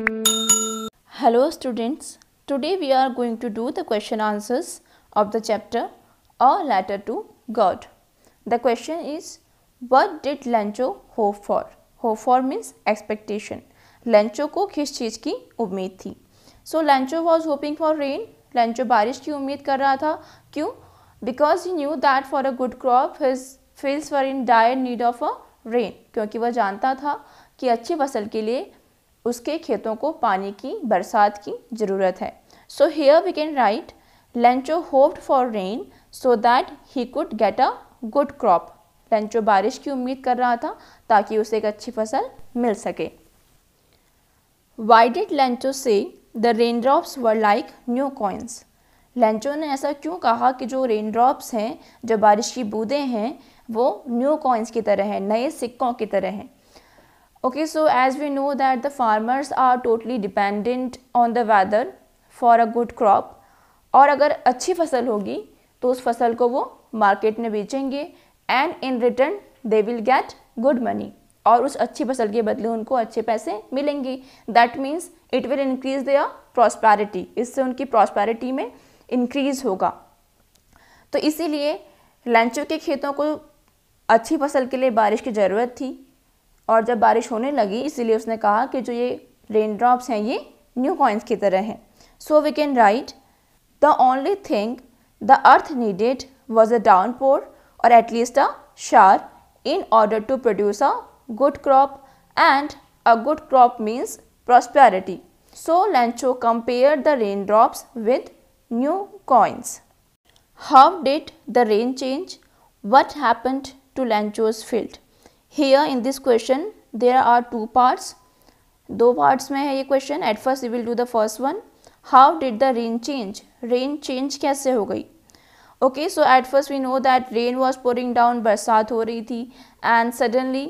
Hello students, today we are going to do the question answers of the chapter A Letter to God. The question is What did Lancho hope for? Hope for means expectation. लंचो को किस चीज़ की उम्मीद थी so Lencho was hoping for rain Lencho बारिश की उम्मीद कर रहा था क्यों because he knew that for a good crop his fields were in dire need of a rain क्योंकि वह जानता था कि अच्छी फसल के लिए उसके खेतों को पानी की बरसात की ज़रूरत है so here we can write Lencho hoped for rain so that he could get a good crop Lencho बारिश की उम्मीद कर रहा था ताकि उसे एक अच्छी फसल मिल सके why did say the rain drops were like new coins Lencho ने ऐसा क्यों कहा कि जो रेन ड्रॉप्स हैं जो बारिश की बूंदें हैं वो न्यू कॉइन्स की तरह हैं नए सिक्कों की तरह हैं okay so as we know that the farmers are totally dependent on the weather for a good crop और अगर अच्छी फसल होगी तो उस फसल को वो मार्केट में बेचेंगे and in return they will get good money और उस अच्छी फसल के बदले उनको अच्छे पैसे मिलेंगे that means it will increase their prosperity इससे उनकी प्रॉस्पैरिटी में इंक्रीज होगा तो इसीलिए लंचों के खेतों को अच्छी फसल के लिए बारिश की ज़रूरत थी और जब बारिश होने लगी इसीलिए उसने कहा कि जो ये रेन ड्रॉप्स हैं ये न्यू कॉइन्स की तरह हैं so we can write the only thing the earth needed was a downpour or at least a shower in order to produce a good crop and a good crop means prosperity so Lencho compare the rain drops with new coins how did the rain change what happened to Lencho's field here in this question there are two parts दो parts में है ये question at first we will do the first one how did the rain change rain change कैसे हो गई okay so at first we know that rain was pouring down बरसात हो रही थी and suddenly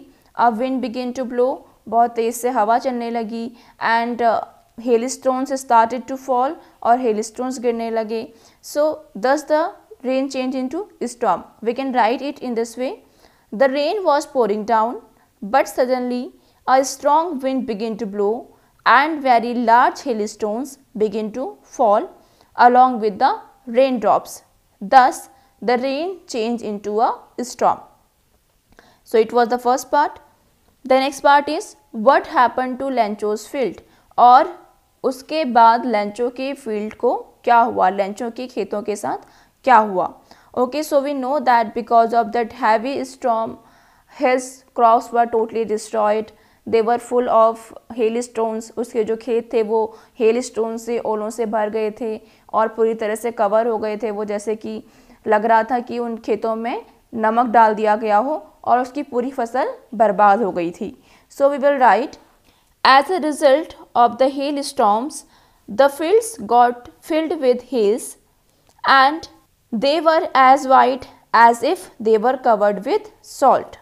a wind began to blow बहुत तेज से हवा चलने लगी and uh, hailstones started to fall और hailstones गिरने लगे so thus the rain changed into storm we can write it in this way the rain was pouring down, but suddenly a strong wind began to blow and very large hailstones began to fall along with the raindrops. Thus, the rain changed into a storm. So, it was the first part. The next part is what happened to Lanchos' field, or उसके बाद Lencho के field को क्या हुआ Lencho के खेतों के साथ क्या हुआ okay so we know that because of that heavy storm his crops were totally destroyed they were full of hailstones उसके जो खेत थे वो हेल स्टोन से ओलों से भर गए थे और पूरी तरह से कवर हो गए थे वो जैसे कि लग रहा था कि उन खेतों में नमक डाल दिया गया हो और उसकी पूरी फसल बर्बाद हो गई थी so we will write as a result of the hail storms the fields got filled with hails and They were as white as if they were covered with salt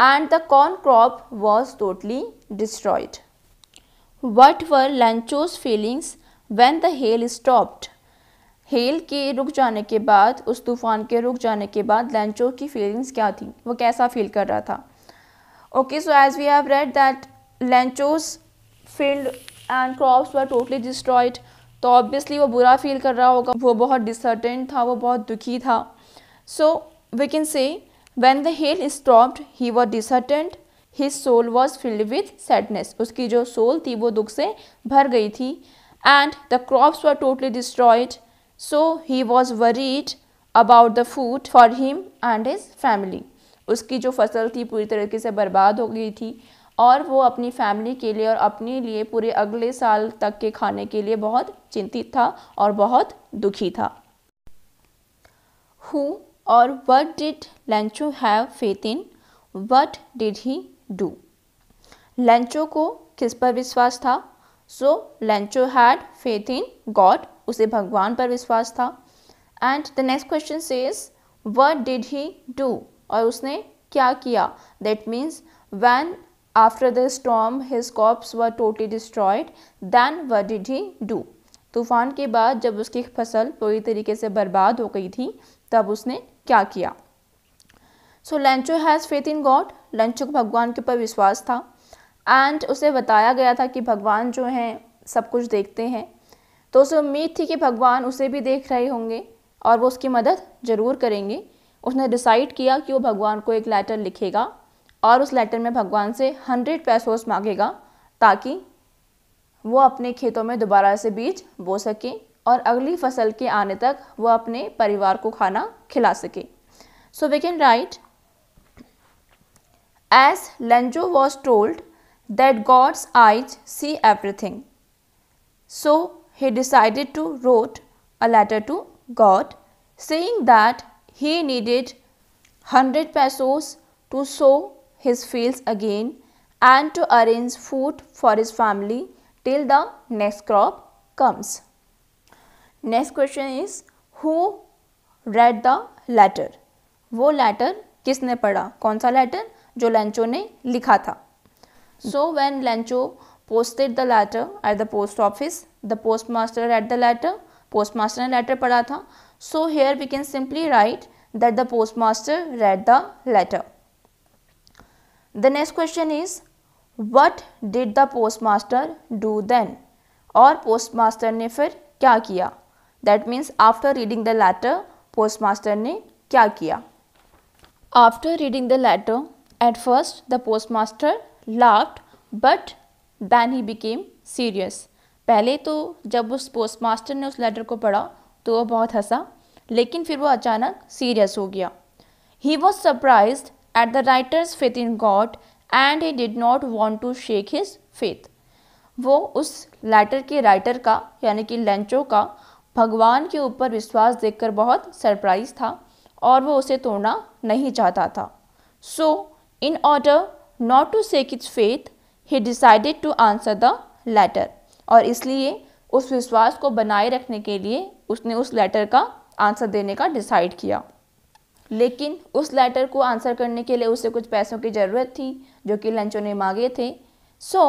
and the corn crop was totally destroyed. What were Lancho's feelings when the hail stopped? Hail के रुक जाने के बाद उस तूफ़ान के रुक जाने के बाद लंचो की फीलिंग्स क्या थी वो कैसा फील कर रहा था okay so as we have read that Lencho's field and crops were totally destroyed तो ऑब्वियसली वो बुरा फील कर रहा होगा वो बहुत डिसर्टेंट था वो बहुत दुखी था so we can say when the hail stopped he was disheartened his soul was filled with sadness उसकी जो सोल थी वो दुख से भर गई थी and the crops were totally destroyed so he was worried about the food for him and his family उसकी जो फसल थी पूरी तरीके से बर्बाद हो गई थी और वो अपनी फैमिली के लिए और अपने लिए पूरे अगले साल तक के खाने के लिए बहुत चिंतित था और बहुत दुखी था हु और what did Lencho have faith in what did he do Lencho को किस पर विश्वास था so Lencho had faith in God उसे भगवान पर विश्वास था and the next question says what did he do और उसने क्या किया that means when after the storm his crops were totally destroyed Then what did he do तूफान के बाद जब उसकी फसल पूरी तरीके से बर्बाद हो गई थी तब उसने क्या किया so Lencho has faith in God Lencho को भगवान के ऊपर विश्वास था एंड उसे बताया गया था कि भगवान जो हैं सब कुछ देखते हैं तो उसे उम्मीद थी कि भगवान उसे भी देख रहे होंगे और वो उसकी मदद ज़रूर करेंगे उसने डिसाइड किया कि वो भगवान को एक लेटर लिखेगा और उस लेटर में भगवान से हंड्रेड पैसोस मांगेगा ताकि वो अपने खेतों में दोबारा से बीज बो सके और अगली फसल के आने तक वो अपने परिवार को खाना खिला सके so we can write as Lencho was told God's God's see everything so he decided to wrote a letter to God saying that he needed hundred pesos to sow his fields again and to arrange food for his family till the next crop comes. Next question is who read the letter? wo letter kisne padha kaun sa letter jo lancho ne likha tha So when lancho posted the letter at the post office, the postmaster read the letter. Postmaster ne letter padha tha So here we can simply write that the postmaster read the letter. The next question is what did the postmaster do then? Or postmaster ne fir kya किया That means after reading the letter, postmaster ne kya किया After reading the letter, at first the postmaster laughed but then he became serious. पहले तो जब उस postmaster ने उस letter को पढ़ा तो वो बहुत हंसा लेकिन फिर वो अचानक serious हो गया He was surprised. at the writer's faith in God and he did not want to shake his faith. वो उस लेटर के राइटर का यानी कि लेंचो का भगवान के ऊपर विश्वास देखकर बहुत सरप्राइज था और वो उसे तोड़ना नहीं चाहता था so in order not to shake its faith he decided to answer the letter और इसलिए उस विश्वास को बनाए रखने के लिए उसने उस लेटर का आंसर देने का डिसाइड किया लेकिन उस लेटर को आंसर करने के लिए उसे कुछ पैसों की ज़रूरत थी जो कि लंचों ने मांगे थे so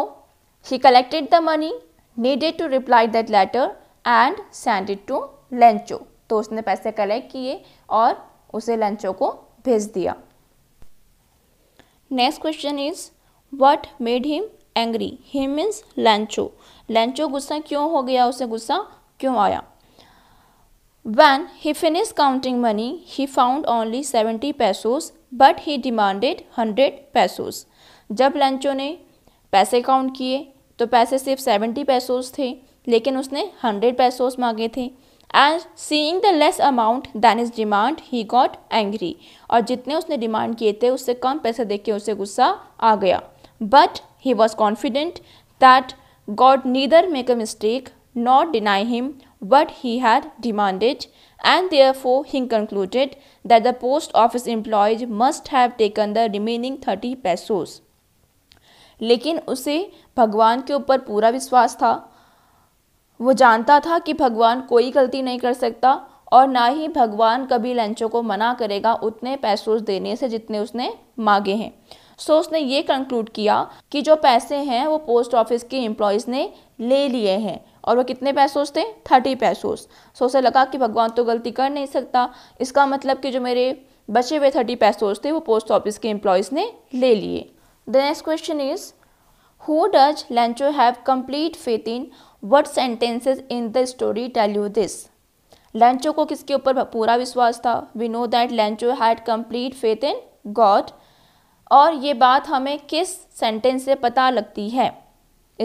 he collected the money needed to reply that letter and send it to Lencho तो उसने पैसे कलेक्ट किए और उसे लंचो को भेज दिया next question is what made him angry he means Lencho Lencho गुस्सा क्यों हो गया उसे गुस्सा क्यों आया When he finished counting money, he found only seventy pesos but he demanded hundred pesos. जब लंचो ने पैसे काउंट किए तो पैसे सिर्फ सेवेंटी पैसोज थे लेकिन उसने हंड्रेड पैसोज मांगे थे and seeing the less amount than his demand he got angry और जितने उसने डिमांड किए थे उससे कम पैसे देख के उसे गुस्सा आ गया but he was confident that God neither make a mistake not deny him what he had demanded, and therefore he concluded that the post office employees must have taken the remaining thirty pesos लेकिन उसे भगवान के ऊपर पूरा विश्वास था वो जानता था कि भगवान कोई गलती नहीं कर सकता और ना ही भगवान कभी लंचों को मना करेगा उतने पैसों देने से जितने उसने मांगे हैं सो so, उसने ये कंक्लूड किया कि जो पैसे हैं वो पोस्ट ऑफिस के एम्प्लॉयज़ ने ले लिए हैं और वो कितने पैसोज थे थर्टी पैसोस सो उसे लगा कि भगवान तो गलती कर नहीं सकता इसका मतलब कि जो मेरे बचे हुए थर्टी पैसोज थे वो पोस्ट ऑफिस के एम्प्लॉयज़ ने ले लिए the next question is who does Lencho have complete faith in what sentences in the story tell you this Lencho को किसके ऊपर पूरा विश्वास था we know that Lencho had complete faith in God और ये बात हमें किस सेंटेंस से पता लगती है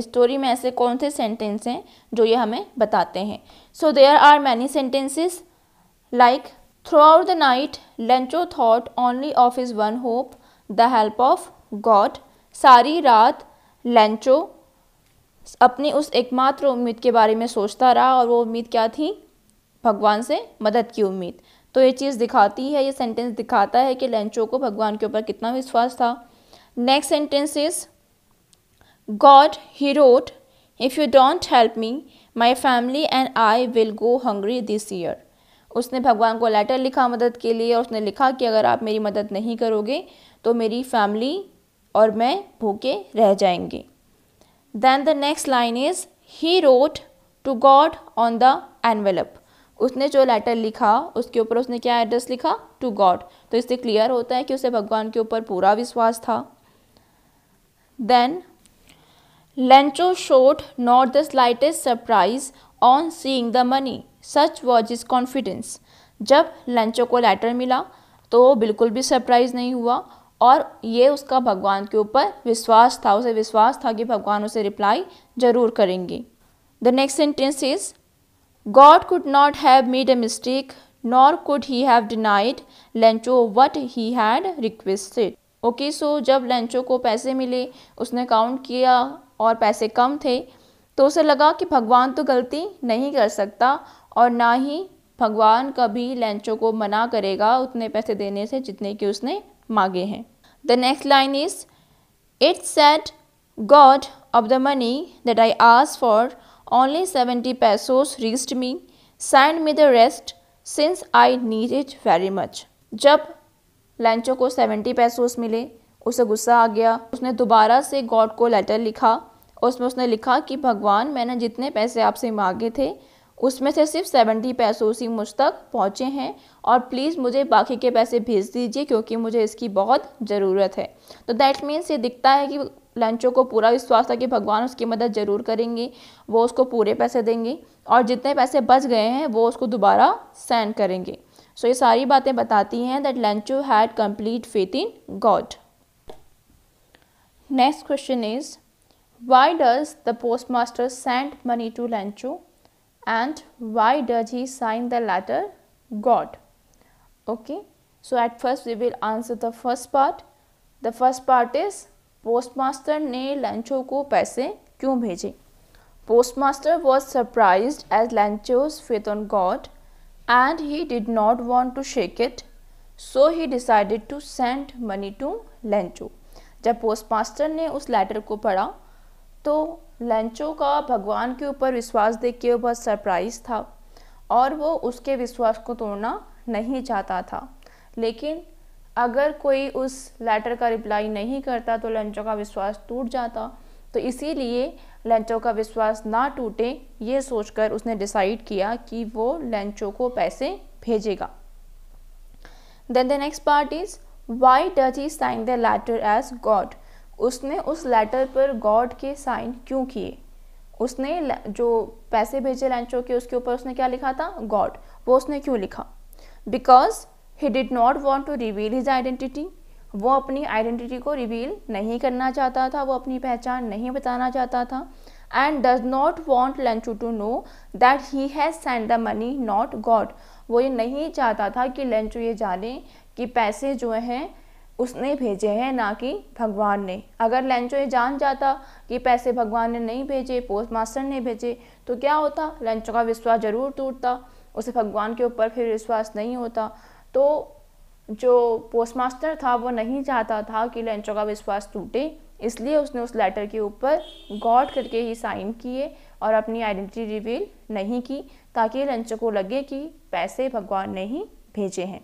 स्टोरी में ऐसे कौन से सेंटेंस हैं जो ये हमें बताते हैं so there are many sentences like throughout the night Lencho thought only of his one hope the help of God सारी रात लंचो अपनी उस एकमात्र उम्मीद के बारे में सोचता रहा और वो उम्मीद क्या थी भगवान से मदद की उम्मीद तो ये चीज़ दिखाती है ये सेंटेंस दिखाता है कि लंचो को भगवान के ऊपर कितना विश्वास था next sentence is God, he wrote, if you don't help me, my family and I will go hungry this year. उसने भगवान को लेटर लिखा मदद के लिए और उसने लिखा कि अगर आप मेरी मदद नहीं करोगे तो मेरी फैमिली और मैं भूखे रह जाएंगे then the next line is he wrote to God on the envelope उसने जो लेटर लिखा उसके ऊपर उसने क्या एड्रेस लिखा टू गॉड तो इससे क्लियर होता है कि उसे भगवान के ऊपर पूरा विश्वास था then Lencho showed not the slightest surprise on seeing the money. Such was his confidence. जब लंचो को लेटर मिला तो वो बिल्कुल भी सरप्राइज नहीं हुआ और ये उसका भगवान के ऊपर विश्वास था उसे विश्वास था कि भगवान उसे रिप्लाई ज़रूर करेंगे the next sentence is God could not have made a mistake nor could he have denied Lencho what he had requested okay so जब लंचो को पैसे मिले उसने काउंट किया और पैसे कम थे तो उसे लगा कि भगवान तो गलती नहीं कर सकता और ना ही भगवान कभी लंचों को मना करेगा उतने पैसे देने से जितने कि उसने मांगे हैं the next line is it said God of the money that I आस for only seventy pesos reached me send me the rest since I need it very much जब लंचो को सेवेंटी पैसोस मिले उसे गुस्सा आ गया उसने दोबारा से गॉड को लेटर लिखा और उसमें उसने लिखा कि भगवान मैंने जितने पैसे आपसे मांगे थे उसमें से सिर्फ सेवेंटी पैसों उसी मुझ तक पहुँचे हैं और प्लीज़ मुझे बाकी के पैसे भेज दीजिए क्योंकि मुझे इसकी बहुत ज़रूरत है तो दैट मीन्स ये दिखता है कि लंचों को पूरा विश्वास था कि भगवान उसकी मदद ज़रूर करेंगे वो उसको पूरे पैसे देंगे और जितने पैसे बच गए हैं वो उसको दोबारा सेंड करेंगे सो so ये सारी बातें बताती हैं that Lencho had complete faith in God Next question is why does the postmaster send money to Lanchu and why does he sign the letter God? Okay, so at first we will answer the first part. The first part is postmaster ne Lanchu ko paise kyun भेजे Postmaster was surprised at Lancho's faith on God and he did not want to shake it, so he decided to send money to Lancho. जब postmaster ने उस letter को पढ़ा तो लंचो का भगवान के ऊपर विश्वास देख के बहुत सरप्राइज था और वो उसके विश्वास को तोड़ना नहीं चाहता था लेकिन अगर कोई उस लेटर का रिप्लाई नहीं करता तो लंचो का विश्वास टूट जाता तो इसीलिए लंचो का विश्वास ना टूटे ये सोचकर उसने डिसाइड किया कि वो लंचो को पैसे भेजेगा then the next part is why does he sign the letter as God उसने उस लेटर पर गॉड के साइन क्यों किए उसने जो पैसे भेजे लंचो के उसके ऊपर उसने क्या लिखा था गॉड वो उसने क्यों लिखा because he did not want to reveal his identity वो अपनी आइडेंटिटी को रिवील नहीं करना चाहता था वो अपनी पहचान नहीं बताना चाहता था and does not want Lencho to know that he has send the money not God वो ये नहीं चाहता था कि लंचू ये जाने कि पैसे जो हैं उसने भेजे हैं ना कि भगवान ने अगर लेंचो ये जान जाता कि पैसे भगवान ने नहीं भेजे पोस्ट मास्टर ने भेजे तो क्या होता लेंचो का विश्वास जरूर टूटता उसे भगवान के ऊपर फिर विश्वास नहीं होता तो जो पोस्ट मास्टर था वो नहीं चाहता था कि लेंचो का विश्वास टूटे इसलिए उसने उस लेटर के ऊपर गॉड करके ही साइन किए और अपनी आइडेंटिटी रिवील नहीं की ताकि लंचों को लगे कि पैसे भगवान ने ही भेजे हैं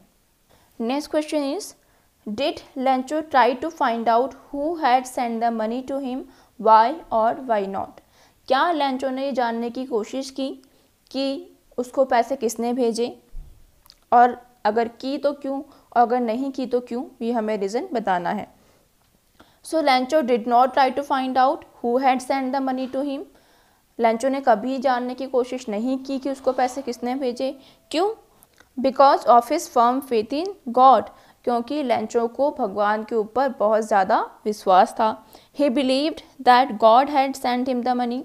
next question is did Lencho try to find out who had send the money to him why or why not क्या लेंचो ने ये जानने की कोशिश की कि उसको पैसे किसने भेजे और अगर की तो क्यों और अगर नहीं की तो क्यों ये हमें रीज़न बताना है so Lencho did not try to find out who had send the money to him Lencho ने कभी जानने की कोशिश नहीं की कि उसको पैसे किसने भेजे क्यों because of his firm faith in God क्योंकि लेंचो को भगवान के ऊपर बहुत ज़्यादा विश्वास था he believed that God had send him the money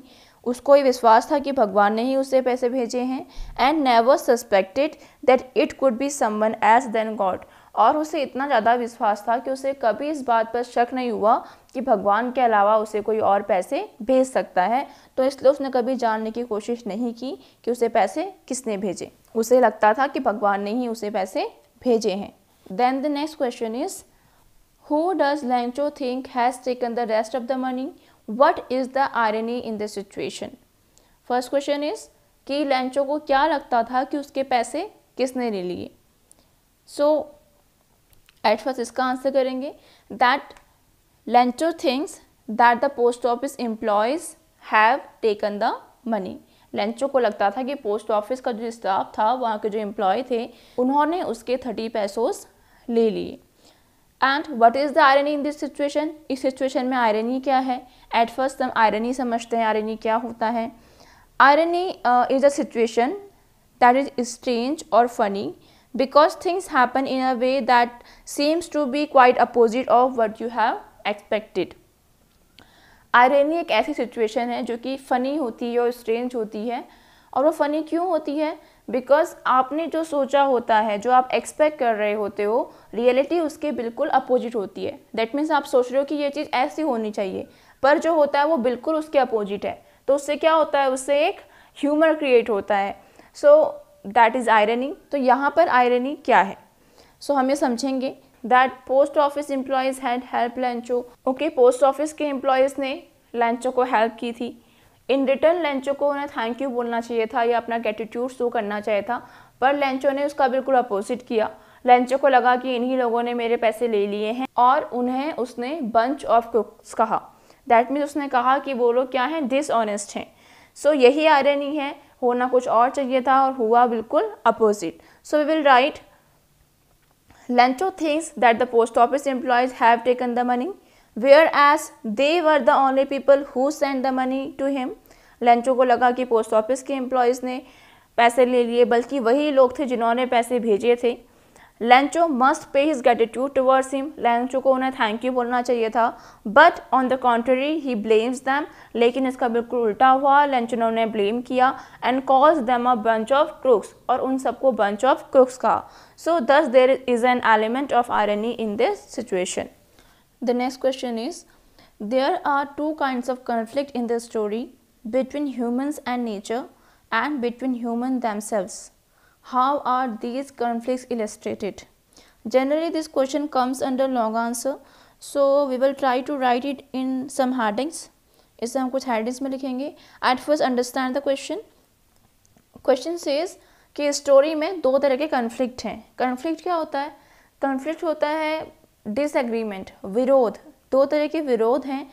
उसको ये विश्वास था कि भगवान ने ही उसे पैसे भेजे हैं and never suspected that it could be someone else than God और उसे इतना ज़्यादा विश्वास था कि उसे कभी इस बात पर शक नहीं हुआ कि भगवान के अलावा उसे कोई और पैसे भेज सकता है तो इसलिए उसने कभी जानने की कोशिश नहीं की कि उसे पैसे किसने भेजे उसे लगता था कि भगवान ने ही उसे पैसे भेजे हैं then the next question is who does Lencho think has taken the rest of the money what is the irony in the situation first question is कि लैंचो को क्या लगता था कि उसके पैसे किसने ले लिए सो एट फर्स्ट इसका आंसर करेंगे that Lencho thinks that the post office employees have taken the money Lencho को लगता था कि पोस्ट ऑफिस का जो स्टाफ था वहाँ के जो एम्प्लॉय थे उन्होंने उसके थर्टी पैसोस ले लिए and what is the irony in this situation इस सिचुएशन में आयरनी क्या है एट फर्स्ट हम आयरनी समझते हैं आयरनी क्या होता है irony is a situation that is strange और funny because things happen in a way that seems to be quite opposite of what you have expected irony एक ऐसी सिचुएशन है जो कि फ़नी होती है और स्ट्रेंज होती है और वो फ़नी क्यों होती है बिकॉज आपने जो सोचा होता है जो आप एक्सपेक्ट कर रहे होते हो रियलिटी उसके बिल्कुल अपोजिट होती है दैट मीन्स आप सोच रहे हो कि ये चीज़ ऐसी होनी चाहिए पर जो होता है वो बिल्कुल उसके अपोजिट है तो उससे क्या होता है उससे एक ह्यूमर क्रिएट होता है सो दैट इज़ आयरनी तो यहाँ पर आयरनी क्या है सो so, हम ये समझेंगे that post office employees had help Lencho okay post office के एम्प्लॉयज़ ने लेंचो को हेल्प की थी इन रिटर्न लेंचो को उन्हें थैंक यू बोलना चाहिए था या अपना ग्रेटिट्यूड शो करना चाहिए था पर लेंचो ने उसका बिल्कुल अपोजिट किया लेंचो को लगा कि इन्हीं लोगों ने मेरे पैसे ले लिए हैं और उन्हें उसने बंच ऑफ कुक्स कहा दैट मीन्स उसने कहा कि वो लोग क्या हैं डिसऑनेस्ट हैं सो so, यही आर है होना कुछ और चाहिए था और हुआ बिल्कुल opposite so we will write Lento thinks that the post office employees have taken the money, whereas they were the only people who sent the money to him. Lento को लगा कि post office के employees ने पैसे ले लिए बल्कि वही लोग थे जिन्होंने पैसे भेजे थे Lencho must pay his gratitude towards him Lencho को उन्हें थैंक यू बोलना चाहिए था but on the contrary he blames them लेकिन इसका बिल्कुल उल्टा हुआ लेंचो ने उन्हें ब्लेम किया and calls them a bunch of crooks और उन सबको बंच ऑफ क्रुक्स कहा so thus there is an element of irony in this situation the next question is there are two kind of conflict in the story between humans and nature and between human themselves how are these conflicts illustrated? Generally this question comes under long answer so we will try to write it in some headings. इसे हम कुछ headings में लिखेंगे at first understand the question question says कि story में दो तरह के कन्फ्लिक्ट हैं कन्फ्लिक्ट क्या होता है कन्फ्लिक्ट होता है डिसएग्रीमेंट विरोध दो तरह के विरोध हैं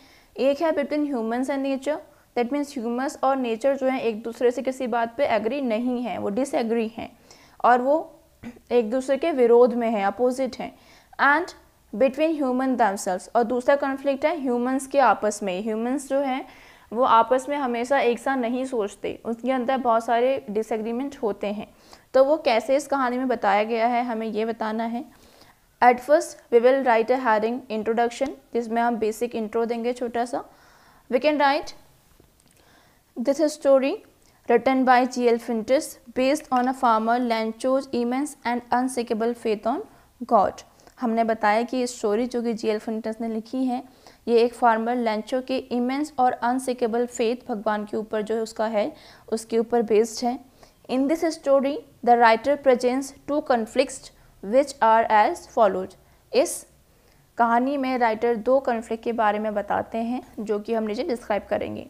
एक है between humans and nature that means humans और नेचर जो है एक दूसरे से किसी बात पे एग्री नहीं है वो डिसएग्री हैं और वो एक दूसरे के विरोध में है अपोजिट हैं एंड बिटवीन ह्यूमन दमसेल्स और दूसरा कॉन्फ्लिक्ट है ह्यूमंस के आपस में ह्यूमंस जो हैं वो आपस में हमेशा एक साथ नहीं सोचते उनके अंदर बहुत सारे डिसएग्रीमेंट होते हैं तो वो कैसे इस कहानी में बताया गया है हमें ये बताना है at first we will write a heading introduction जिसमें हम बेसिक इंट्रो देंगे छोटा सा we can write this story written by G.L. Fintus, based on a farmer Lancho's immense and unshakable faith on God. हमने बताया कि ये स्टोरी जो कि जी एल फिंटस ने लिखी है ये एक फार्मर लेंचो के इमेंस और अनसिकेबल फेथ भगवान के ऊपर जो है उसका है उसके ऊपर बेस्ड है in this story the writer presents two conflict which are as follows इस कहानी में राइटर दो कन्फ्लिक्ट के बारे में बताते हैं जो कि हम नीचे डिस्क्राइब करेंगे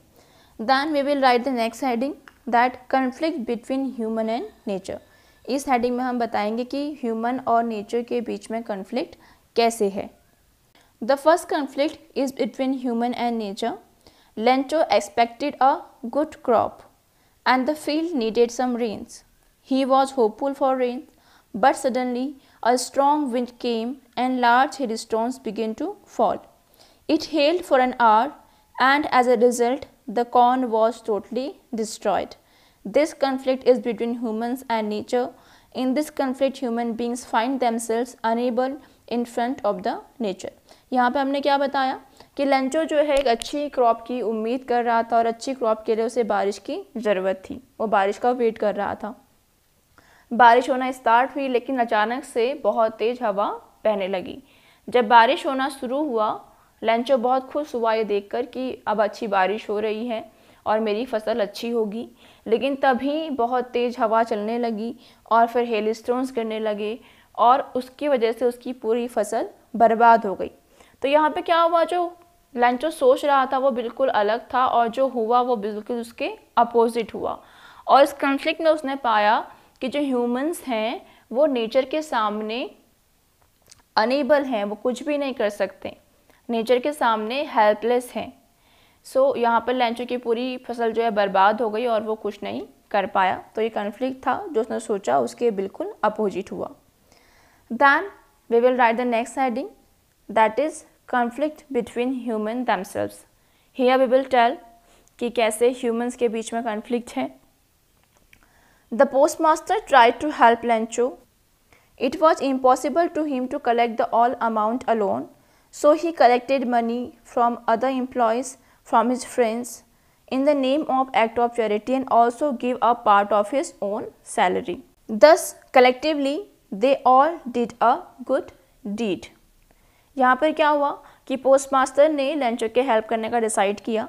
then we will write the next heading that conflict between human and nature इस हेडिंग में हम बताएंगे कि ह्यूमन और नेचर के बीच में कन्फ्लिक्ट कैसे है the first conflict is between human and nature Lencho expected a good crop and the field needed some rains he was hopeful for rains but suddenly a strong wind and large large stones begin to fall it hailed for an hour and as a result the corn was totally destroyed. This conflict is between humans and nature. In this conflict, human beings find themselves unable in front of the nature. यहाँ पे हमने क्या बताया कि लंचो जो है एक अच्छी क्रॉप की उम्मीद कर रहा था और अच्छी क्रॉप के लिए उसे बारिश की ज़रूरत थी वो बारिश का वेट कर रहा था बारिश होना स्टार्ट हुई लेकिन अचानक से बहुत तेज़ हवा बहने लगी जब बारिश होना शुरू हुआ लंचो बहुत खुश हुआ ये कर कि अब अच्छी बारिश हो रही है और मेरी फसल अच्छी होगी लेकिन तभी बहुत तेज़ हवा चलने लगी और फिर हेल स्टोन्स गिरने लगे और उसकी वजह से उसकी पूरी फसल बर्बाद हो गई तो यहाँ पे क्या हुआ जो लंचो सोच रहा था वो बिल्कुल अलग था और जो हुआ वो बिल्कुल उसके अपोज़िट हुआ और इस कन्फ्लिक्ट में उसने पाया कि जो ह्यूमंस हैं वो नेचर के सामने अनेबल हैं वो कुछ भी नहीं कर सकते नेचर के सामने हेल्पलेस हैं सो so, यहाँ पर लैंचो की पूरी फसल जो है बर्बाद हो गई और वो कुछ नहीं कर पाया तो ये कन्फ्लिक्ट था जो उसने सोचा उसके बिल्कुल अपोजिट हुआ then we will write the next heading that is conflict between human themselves here we will tell कि कैसे ह्यूमन्स के बीच में कन्फ्लिक्ट है the postmaster try to help Lencho it was impossible to him to collect the all amount alone So he collected money from other employees, from his friends, in the name of act of charity and also gave a part of his own salary. Thus, collectively, they all did a good deed. yahan par kya hua ki postmaster ne ने ke help karne ka decide kiya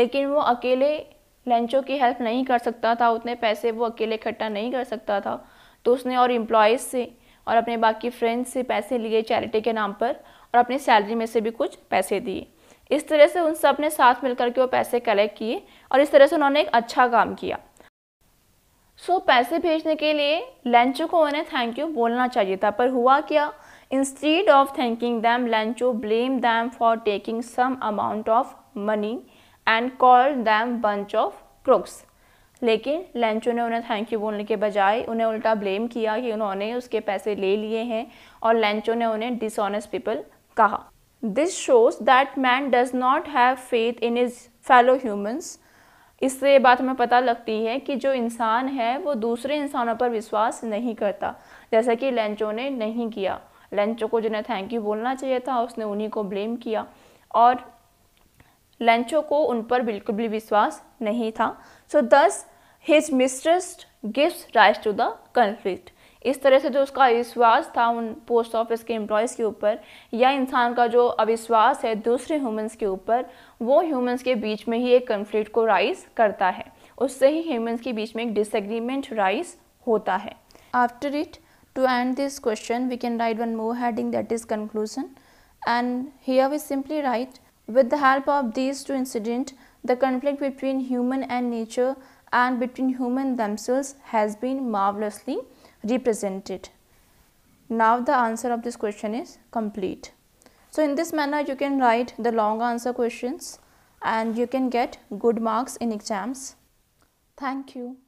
lekin wo akele अकेले Lencho की help नहीं कर सकता था उतने पैसे वो अकेले इकट्ठा नहीं कर सकता था तो उसने और एम्प्लॉयज़ से और अपने बाकी फ्रेंड्स से पैसे लिए चैरिटी के नाम पर और अपनी सैलरी में से भी कुछ पैसे दिए इस तरह से उन सब ने साथ मिलकर के वो पैसे कलेक्ट किए और इस तरह से उन्होंने एक अच्छा काम किया सो so, पैसे भेजने के लिए लंचो को उन्हें थैंक यू बोलना चाहिए था पर हुआ क्या instead of thanking them Lencho blame them for taking some amount of money and call them bunch of crooks लेकिन लंचो ने उन्हें थैंक यू बोलने के बजाय उन्हें उल्टा ब्लेम किया कि उन्होंने उसके पैसे ले लिए हैं और लंचो ने उन्हें डिसऑनेस्ट पीपल कहा this shows that man does not have faith in his fellow humans इससे ये बात हमें पता लगती है कि जो इंसान है वो दूसरे इंसानों पर विश्वास नहीं करता जैसा कि लेंचो ने नहीं किया लेंचो को जिन्हें थैंक यू बोलना चाहिए था उसने उन्हीं को ब्लेम किया और लेंचो को उन पर बिल्कुल भी विश्वास नहीं था so thus his mistrust gives rise to the conflict इस तरह से जो उसका अविश्वास था उन पोस्ट ऑफिस के एम्प्लॉयज़ के ऊपर या इंसान का जो अविश्वास है दूसरे ह्यूमंस के ऊपर वो ह्यूमंस के बीच में ही एक कन्फ्लिक्ट को राइज करता है उससे ही ह्यूमंस के बीच में एक डिसग्रीमेंट राइज होता है after it to end this question we can write one more heading that is conclusion and here we simply write with the help of this two incident the conflict between human and nature and between human themselves has been marvellously represented. Now the answer of this question is complete. So in this manner you can write the long answer questions and you can get good marks in exams. Thank you.